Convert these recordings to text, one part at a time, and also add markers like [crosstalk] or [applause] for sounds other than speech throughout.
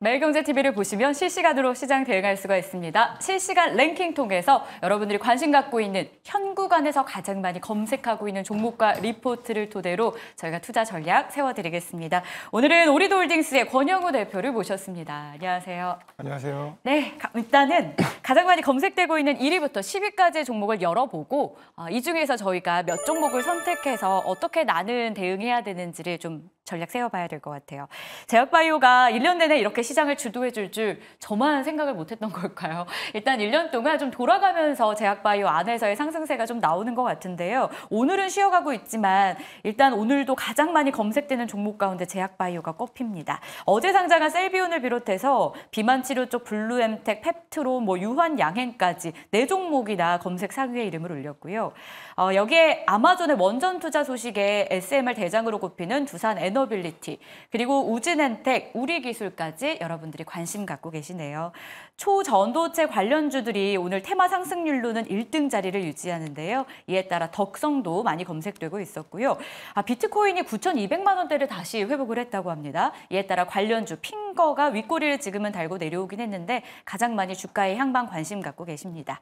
매일경제TV를 보시면 실시간으로 시장 대응할 수가 있습니다. 실시간 랭킹 통해서 여러분들이 관심 갖고 있는 현 구간에서 가장 많이 검색하고 있는 종목과 리포트를 토대로 저희가 투자 전략 세워드리겠습니다. 오늘은 오리돌딩스의 권영우 대표를 모셨습니다. 안녕하세요. 안녕하세요. 네, 일단은 가장 많이 검색되고 있는 1위부터 10위까지의 종목을 열어보고 어, 이 중에서 저희가 몇 종목을 선택해서 어떻게 나는 대응해야 되는지를 좀 전략 세워봐야 될 것 같아요. 제약바이오가 1년 내내 이렇게 시장을 주도해 줄 줄 저만 생각을 못했던 걸까요? 일단 1년 동안 좀 돌아가면서 제약바이오 안에서의 상승세가 좀 나오는 것 같은데요. 오늘은 쉬어가고 있지만 일단 오늘도 가장 많이 검색되는 종목 가운데 제약바이오가 꼽힙니다. 어제 상장한 셀비온을 비롯해서 비만치료 쪽 블루엠텍, 펩트로뭐 유한양행까지 네 종목이나 검색 상위에 이름을 올렸고요. 어, 여기에 아마존의 원전 투자 소식에 SMR 대장으로 꼽히는 두산 엔 에너빌리티, 그리고 우진엔텍, 우리기술까지 여러분들이 관심 갖고 계시네요. 초전도체 관련주들이 오늘 테마 상승률로는 1등 자리를 유지하는데요. 이에 따라 덕성도 많이 검색되고 있었고요. 아, 비트코인이 9,200만 원대를 다시 회복을 했다고 합니다. 이에 따라 관련주 핑거가 윗꼬리를 지금은 달고 내려오긴 했는데 가장 많이 주가의 향방 관심 갖고 계십니다.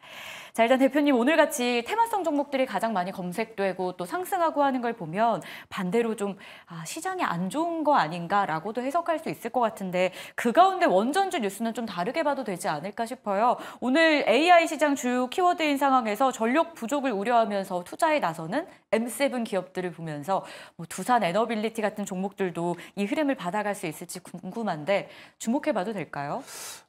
자 일단 대표님 오늘같이 테마성 종목들이 가장 많이 검색되고 또 상승하고 하는 걸 보면 반대로 좀 아, 시장이 상황이 안 좋은 거 아닌가라고도 해석할 수 있을 것 같은데 그 가운데 원전주 뉴스는 좀 다르게 봐도 되지 않을까 싶어요. 오늘 AI 시장 주요 키워드인 상황에서 전력 부족을 우려하면서 투자에 나서는 M7 기업들을 보면서 뭐 두산 에너빌리티 같은 종목들도 이 흐름을 받아갈 수 있을지 궁금한데 주목해 봐도 될까요?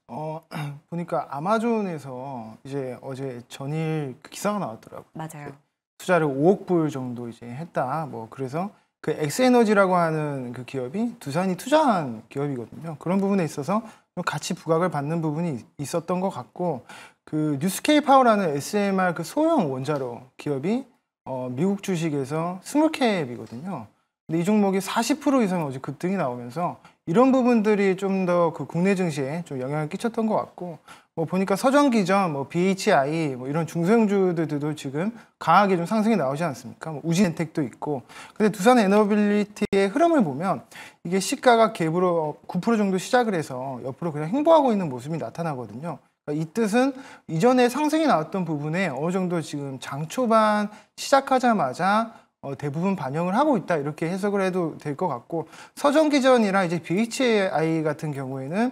어, [clears throat] 보니까 아마존에서 이제 어제 전일 그 기사가 나왔더라고요. 맞아요. 투자를 5억 불 정도 이제 했다. 뭐 그래서 그 엑스에너지라고 하는 그 기업이 두산이 투자한 기업이거든요. 그런 부분에 있어서 같이 부각을 받는 부분이 있었던 것 같고 그 뉴스케이 파워라는 SMR 그 소형 원자로 기업이 어, 미국 주식에서 스몰캡이거든요. 근데 이 종목이 40% 이상의 어제 급등이 나오면서 이런 부분들이 좀 더 그 국내 증시에 좀 영향을 끼쳤던 것 같고 뭐 보니까 서정기전뭐 BHI 뭐 이런 중소형주들도 지금 강하게 좀 상승이 나오지 않습니까? 뭐 우진엔텍도 있고 근데 두산 에너빌리티의 흐름을 보면 이게 시가가 갭으로 9% 정도 시작을 해서 옆으로 그냥 행보하고 있는 모습이 나타나거든요. 그러니까 이 뜻은 이전에 상승이 나왔던 부분에 어느 정도 지금 장 초반 시작하자마자 어, 대부분 반영을 하고 있다 이렇게 해석을 해도 될 것 같고 서정 기전이나 이제 BHI 같은 경우에는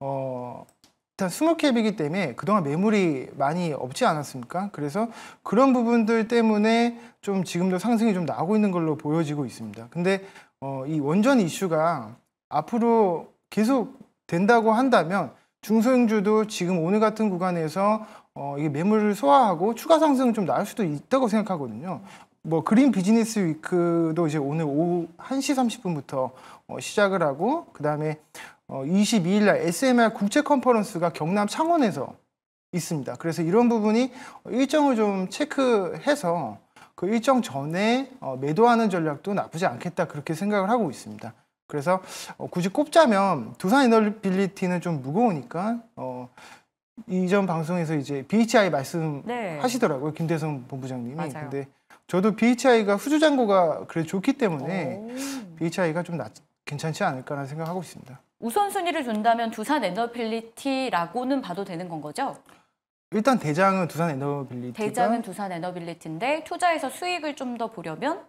어, 일단 스몰 캡이기 때문에 그동안 매물이 많이 없지 않았습니까? 그래서 그런 부분들 때문에 좀 지금도 상승이 좀 나오고 있는 걸로 보여지고 있습니다. 근데 어, 이 원전 이슈가 앞으로 계속 된다고 한다면 중소형주도 지금 오늘 같은 구간에서 어, 이게 매물을 소화하고 추가 상승은 좀 나올 수도 있다고 생각하거든요. 뭐 그린 비즈니스 위크도 이제 오늘 오후 1시 30분부터 어, 시작을 하고 그다음에 어, 22일 날 SMR 국제 컨퍼런스가 경남 창원에서 있습니다. 그래서 이런 부분이 일정을 좀 체크해서 그 일정 전에 어, 매도하는 전략도 나쁘지 않겠다 그렇게 생각을 하고 있습니다. 그래서 어, 굳이 꼽자면 두산 에너빌리티는 좀 무거우니까 어, 이전 방송에서 이제 BHI 말씀하시더라고요. 네. 김대성 본부장님이. 맞아요. 근데 저도 BHI가 후주잔고가 그래 좋기 때문에 오. BHI가 좀 나, 괜찮지 않을까라는 생각하고 있습니다. 우선순위를 준다면 두산 에너빌리티라고는 봐도 되는 건 거죠? 일단 대장은 두산 에너빌리티 대장은 두산 에너빌리티인데 투자에서 수익을 좀 더 보려면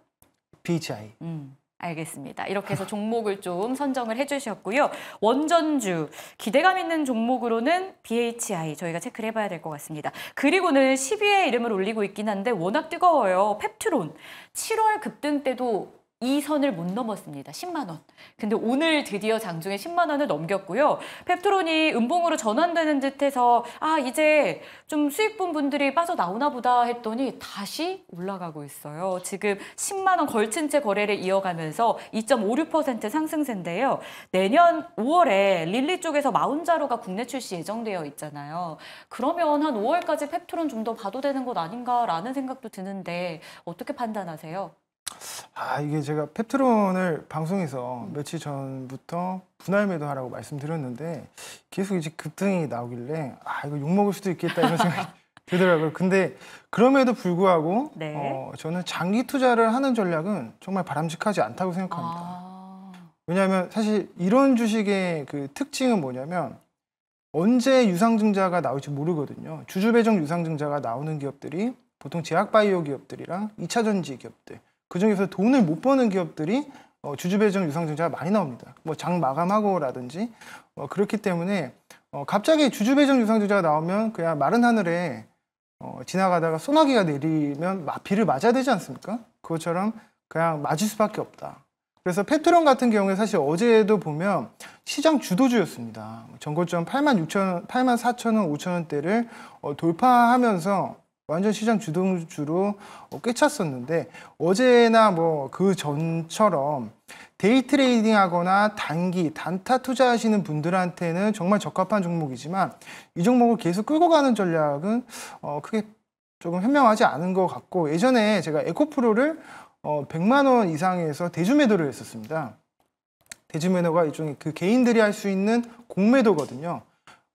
BHI. 음. 알겠습니다. 이렇게 해서 종목을 좀 선정을 해주셨고요. 원전주 기대감 있는 종목으로는 BHI 저희가 체크를 해봐야 될 것 같습니다. 그리고는 12의 이름을 올리고 있긴 한데 워낙 뜨거워요. 펩트론 7월 급등 때도 이 선을 못 넘었습니다. 10만 원. 근데 오늘 드디어 장중에 10만 원을 넘겼고요. 펩트론이 음봉으로 전환되는 듯해서 아 이제 좀 수익분 분들이 빠져나오나 보다 했더니 다시 올라가고 있어요. 지금 10만 원 걸친 채 거래를 이어가면서 2.56% 상승세인데요. 내년 5월에 릴리 쪽에서 마운자로가 국내 출시 예정되어 있잖아요. 그러면 한 5월까지 펩트론 좀 더 봐도 되는 것 아닌가라는 생각도 드는데 어떻게 판단하세요? 아 이게 제가 펩트론을 방송에서 며칠 전부터 분할 매도하라고 말씀드렸는데 계속 이제 급등이 나오길래 아 이거 욕 먹을 수도 있겠다 이런 생각이 [laughs] 들더라고요 근데 그럼에도 불구하고 네. 어, 저는 장기 투자를 하는 전략은 정말 바람직하지 않다고 생각합니다. 아... 왜냐하면 사실 이런 주식의 그 특징은 뭐냐면 언제 유상증자가 나올지 모르거든요. 주주배정 유상증자가 나오는 기업들이 보통 제약바이오 기업들이랑 이차전지 기업들 그중에서 돈을 못 버는 기업들이 어, 주주배정 유상증자가 많이 나옵니다. 뭐 장 마감하고라든지 어, 그렇기 때문에 어, 갑자기 주주배정 유상증자가 나오면 그냥 마른 하늘에 어, 지나가다가 소나기가 내리면 마피를 맞아야 되지 않습니까? 그것처럼 그냥 맞을 수밖에 없다. 그래서 페트론 같은 경우에 사실 어제도 보면 시장 주도주였습니다. 전고점 8만 6천, 8만 4천 원, 5천 원대를 어, 돌파하면서 완전 시장 주동주로 어, 꿰찼었는데 어제나 뭐 그 전처럼 데이 트레이딩 하거나 단기, 단타 투자하시는 분들한테는 정말 적합한 종목이지만 이 종목을 계속 끌고 가는 전략은 어, 크게 조금 현명하지 않은 것 같고 예전에 제가 에코프로를 어, 100만 원 이상에서 대주매도를 했었습니다. 대주매도가 일종의 그 개인들이 할 수 있는 공매도거든요.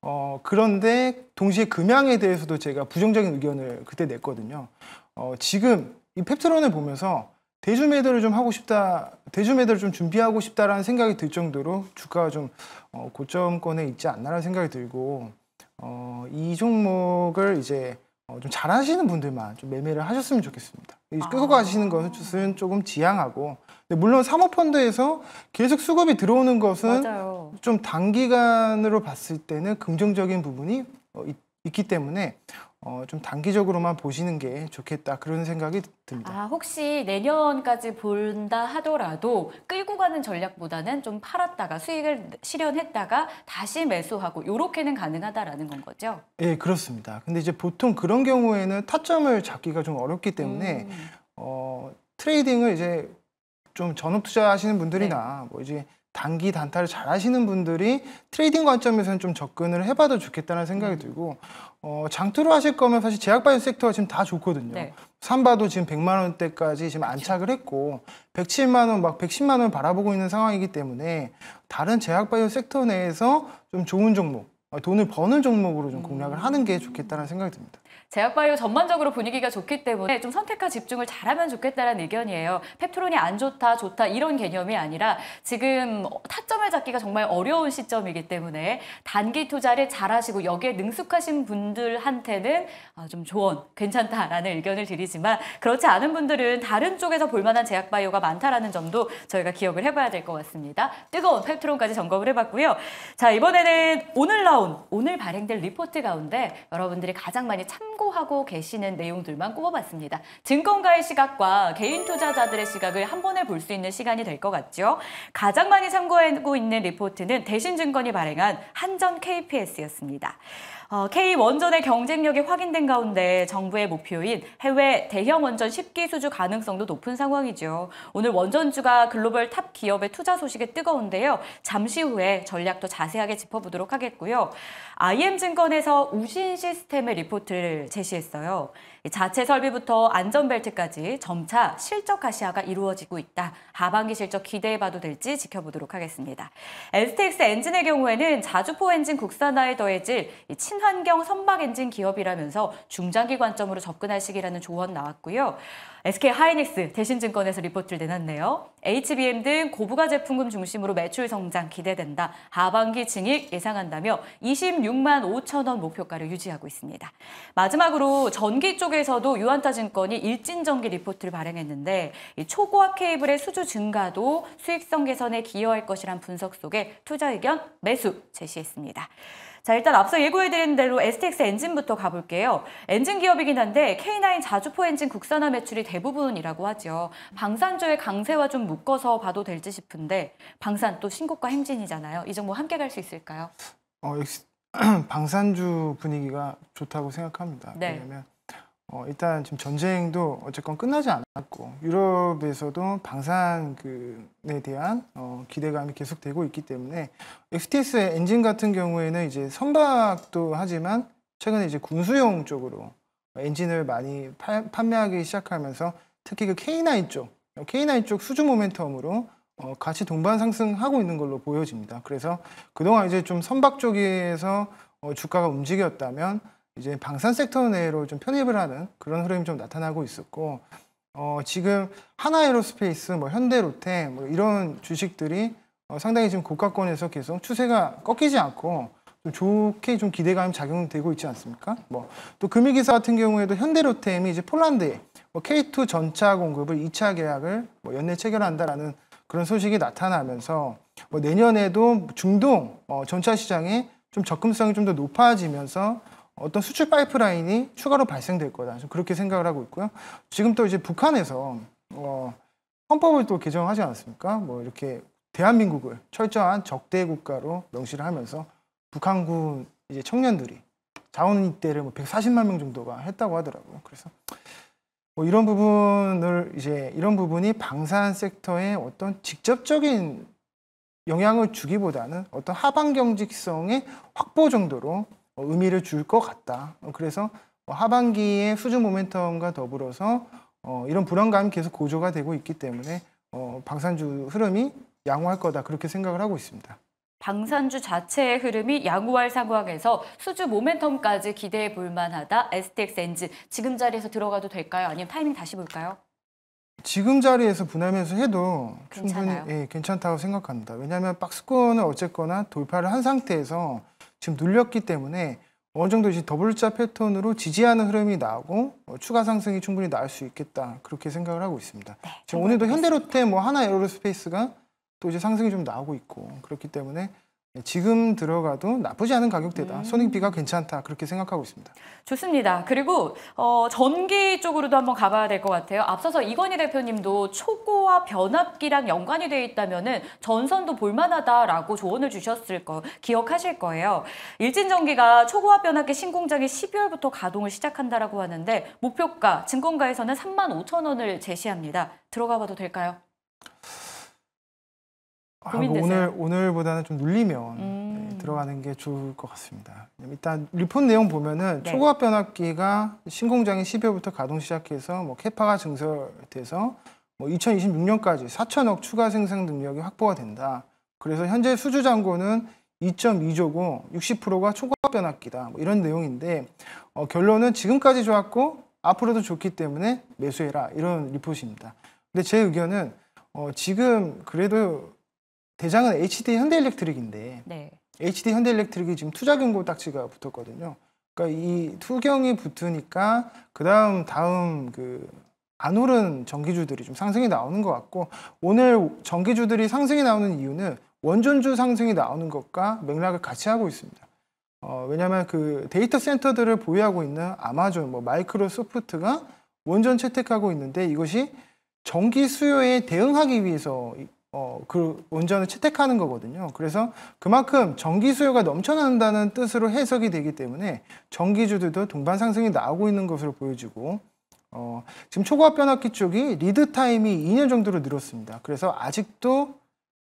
어, 그런데 동시에 금양에 대해서도 제가 부정적인 의견을 그때 냈거든요. 어, 지금 이 펩트론을 보면서 대주매도를 좀 하고 싶다, 대주매도를 좀 준비하고 싶다라는 생각이 들 정도로 주가가 좀 어, 고점권에 있지 않나라는 생각이 들고 어, 이 종목을 이제 어, 좀 잘하시는 분들만 좀 매매를 하셨으면 좋겠습니다. 아. 끌고 가시는 것은 조금 지양하고 물론 사모펀드에서 계속 수급이 들어오는 것은 맞아요. 좀 단기간으로 봤을 때는 긍정적인 부분이 어, 있기 때문에 어, 좀 단기적으로만 보시는 게 좋겠다 그런 생각이 듭니다. 아, 혹시 내년까지 본다 하더라도 끌고 가는 전략보다는 좀 팔았다가 수익을 실현했다가 다시 매수하고 이렇게는 가능하다라는 건 거죠? 예, 그렇습니다. 근데 이제 보통 그런 경우에는 타점을 잡기가 좀 어렵기 때문에 음. 어, 트레이딩을 이제 좀 전업 투자하시는 분들이나 네. 뭐 이제 단기 단타를 잘 하시는 분들이 트레이딩 관점에서는 좀 접근을 해봐도 좋겠다는 생각이 음. 들고 어, 장투로 하실 거면 사실 제약바이오 섹터가 지금 다 좋거든요. 네. 삼바도 지금 100만 원대까지 지금 안착을 했고 1 0만 원, 막 110만 원을 바라보고 있는 상황이기 때문에 다른 제약바이오 섹터 내에서 좀 좋은 종목, 어, 돈을 버는 종목으로 좀 공략을 음. 하는 게 좋겠다는 생각이 듭니다. 제약바이오 전반적으로 분위기가 좋기 때문에 좀 선택과 집중을 잘하면 좋겠다는 의견이에요. 펩트론이안 좋다, 좋다 이런 개념이 아니라 지금 타점을 잡기가 정말 어려운 시점이기 때문에 단기 투자를 잘하시고 여기에 능숙하신 분들한테는 아, 좀 조언 괜찮다라는 의견을 드리지만 그렇지 않은 분들은 다른 쪽에서 볼만한 제약바이오가 많다라는 점도 저희가 기억을 해봐야 될 것 같습니다. 뜨거운 펩트론까지 점검을 해봤고요. 자 이번에는 오늘 나온 오늘 발행된 리포트 가운데 여러분들이 가장 많이 참고 참고하고 계시는 내용들만 꼽아봤습니다. 증권가의 시각과 개인 투자자들의 시각을 한 번에 볼 수 있는 시간이 될 것 같죠. 가장 많이 참고하고 있는 리포트는 대신증권이 발행한 한전 KPS였습니다. 어, K 원전의 경쟁력이 확인된 가운데 정부의 목표인 해외 대형 원전 10기 수주 가능성도 높은 상황이죠. 오늘 원전주가 글로벌 탑 기업의 투자 소식에 뜨거운데요. 잠시 후에 전략도 자세하게 짚어보도록 하겠고요. IM증권에서 우신 시스템의 리포트를 제시했어요. 자체 설비부터 안전벨트까지 점차 실적 가시화가 이루어지고 있다. 하반기 실적 기대해봐도 될지 지켜보도록 하겠습니다. STX 엔진의 경우에는 자주포 엔진 국산화에 더해질 친환경 선박 엔진 기업이라면서 중장기 관점으로 접근할시기라는 조언 나왔고요. SK 하이닉스 대신증권에서 리포트를 내놨네요. HBM 등 고부가 제품금 중심으로 매출 성장 기대된다. 하반기 증익 예상한다며 26만 5천 원 목표가를 유지하고 있습니다. 마지막으로 전기 쪽에서도 유한타증권이 일진전기 리포트를 발행했는데 이초고화 케이블의 수주 증가도 수익성 개선에 기여할 것이란 분석 속에 투자 의견 매수 제시했습니다. 자 일단 앞서 예고해드린 대로 STX 엔진부터 가볼게요. 엔진 기업이긴 한데 K9 자주포 엔진 국산화 매출이 대부분이라고 하죠. 방산주의 강세와 좀 묶어서 봐도 될지 싶은데 방산 또신고과 행진이잖아요. 이 정보 함께 갈 수 있을까요? 어, [clears throat] 방산주 분위기가 좋다고 생각합니다. 네. 왜냐면 어, 일단 지금 전쟁도 어쨌건 끝나지 않았고 유럽에서도 방산에 대한 어, 기대감이 계속되고 있기 때문에 FTS의 엔진 같은 경우에는 이제 선박도 하지만 최근에 이제 군수용 쪽으로 엔진을 많이 파, 판매하기 시작하면서 특히 그 K9 쪽, K9 쪽 수주 모멘텀으로 어, 같이 동반 상승하고 있는 걸로 보여집니다. 그래서 그동안 이제 좀 선박 쪽에서 어, 주가가 움직였다면 이제 방산 섹터 내로 좀 편입을 하는 그런 흐름이 좀 나타나고 있었고 어, 지금 하나에로스페이스, 뭐 현대로테 뭐 이런 주식들이 어, 상당히 지금 고가권에서 계속 추세가 꺾이지 않고 좀 좋게 좀 기대감 이 작용되고 있지 않습니까? 뭐 또 금융기사 같은 경우에도 현대로템이 이제 폴란드에 뭐 K2 전차 공급을 2차 계약을 뭐 연내 체결한다라는 그런 소식이 나타나면서 뭐 내년에도 중동 어, 전차 시장에 좀 접근성이 좀 더 높아지면서 어떤 수출 파이프라인이 추가로 발생될 거다. 그렇게 생각을 하고 있고요. 지금 또 이제 북한에서 어, 헌법을 또 개정하지 않았습니까? 뭐 이렇게 대한민국을 철저한 적대 국가로 명시를 하면서 북한군 이제 청년들이 자원 입대를 뭐 140만 명 정도가 했다고 하더라고요. 그래서 뭐 이런 부분을 이제 이런 부분이 방산 섹터에 어떤 직접적인 영향을 주기보다는 어떤 하반 경직성의 확보 정도로 어, 의미를 줄 것 같다. 어, 그래서 뭐 하반기에 수주 모멘텀과 더불어서 어, 이런 불안감이 계속 고조가 되고 있기 때문에 방산주 흐름이 양호할 거다 그렇게 생각을 하고 있습니다. 방산주 자체의 흐름이 양호할 상황에서 수주 모멘텀까지 기대해 볼 만하다. STX 엔진 지금 자리에서 들어가도 될까요? 아니면 타이밍 다시 볼까요? 지금 자리에서 분하면서 해도 괜찮아요. 충분히 예, 괜찮다고 생각합니다. 왜냐하면 박스권을 어쨌거나 돌파를 한 상태에서 지금 눌렸기 때문에 어느 정도 이제 더블자 패턴으로 지지하는 흐름이 나오고 어, 추가 상승이 충분히 나올 수 있겠다 그렇게 생각을 하고 있습니다. 네, 지금 오늘도 현대로템 뭐 하나 에어로스페이스가 또 이제 상승이 좀 나오고 있고 그렇기 때문에 지금 들어가도 나쁘지 않은 가격대다. 음. 손익비가 괜찮다. 그렇게 생각하고 있습니다. 좋습니다. 그리고 어, 전기 쪽으로도 한번 가봐야 될 것 같아요. 앞서서 이건희 대표님도 초고와 변압기랑 연관이 돼 있다면 전선도 볼만하다라고 조언을 주셨을 거 기억하실 거예요. 일진전기가 초고화 변압기 신공장이 12월부터 가동을 시작한다라고 하는데 목표가 증권가에서는 3만 5천 원을 제시합니다. 들어가 봐도 될까요? 고민 오늘, 오늘보다는 좀 눌리면 음. 네, 들어가는 게 좋을 것 같습니다. 일단 리폰 내용 보면은 네. 초과 변압기가 신공장이 1 0회부터 가동 시작해서 뭐 캐파가 증설돼서 뭐 2026년까지 4천억 추가 생산 능력이 확보가 된다. 그래서 현재 수주 잔고는 2.2조고 60%가 초과 변압기다. 뭐 이런 내용인데 어, 결론은 지금까지 좋았고 앞으로도 좋기 때문에 매수해라 이런 리포트입니다. 근데 제 의견은 어, 지금 그래도 대장은 HD 현대일렉트릭인데 네. HD 현대일렉트릭이 지금 투자 경고 딱지가 붙었거든요. 그러니까 이 투경이 붙으니까 그다음 다음 그 안 오른 전기주들이 좀 상승이 나오는 것 같고 오늘 전기주들이 상승이 나오는 이유는 원전주 상승이 나오는 것과 맥락을 같이 하고 있습니다. 어, 왜냐하면 그 데이터 센터들을 보유하고 있는 아마존, 뭐 마이크로소프트가 원전 채택하고 있는데 이것이 전기 수요에 대응하기 위해서 어, 그운전을 채택하는 거거든요. 그래서 그만큼 전기 수요가 넘쳐난다는 뜻으로 해석이 되기 때문에 전기주들도 동반 상승이 나오고 있는 것으로 보여지고 어, 지금 초과 변압기 쪽이 리드 타임이 2년 정도로 늘었습니다. 그래서 아직도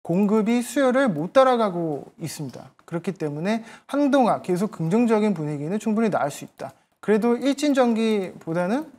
공급이 수요를 못 따라가고 있습니다. 그렇기 때문에 한동안 계속 긍정적인 분위기는 충분히 나을수 있다. 그래도 일진전기보다는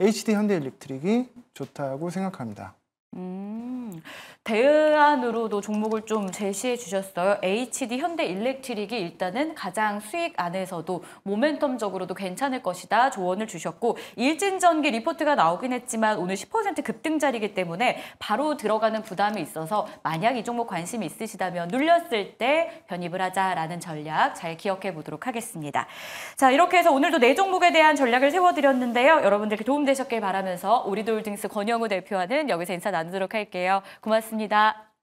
HD 현대일렉트릭이 좋다고 생각합니다. 음, 대안으로도 종목을 좀 제시해 주셨어요. HD 현대 일렉트릭이 일단은 가장 수익 안에서도 모멘텀적으로도 괜찮을 것이다 조언을 주셨고 일진전기 리포트가 나오긴 했지만 오늘 10%급등자리기 때문에 바로 들어가는 부담이 있어서 만약 이 종목 관심이 있으시다면 눌렸을 때 변입을 하자라는 전략 잘 기억해 보도록 하겠습니다. 자 이렇게 해서 오늘도 네 종목에 대한 전략을 세워드렸는데요. 여러분들께 도움되셨길 바라면서 우리돌딩스 권영우 대표와는 여기서 인사 나누도록 할게요. 고맙습니다. 고맙습니다.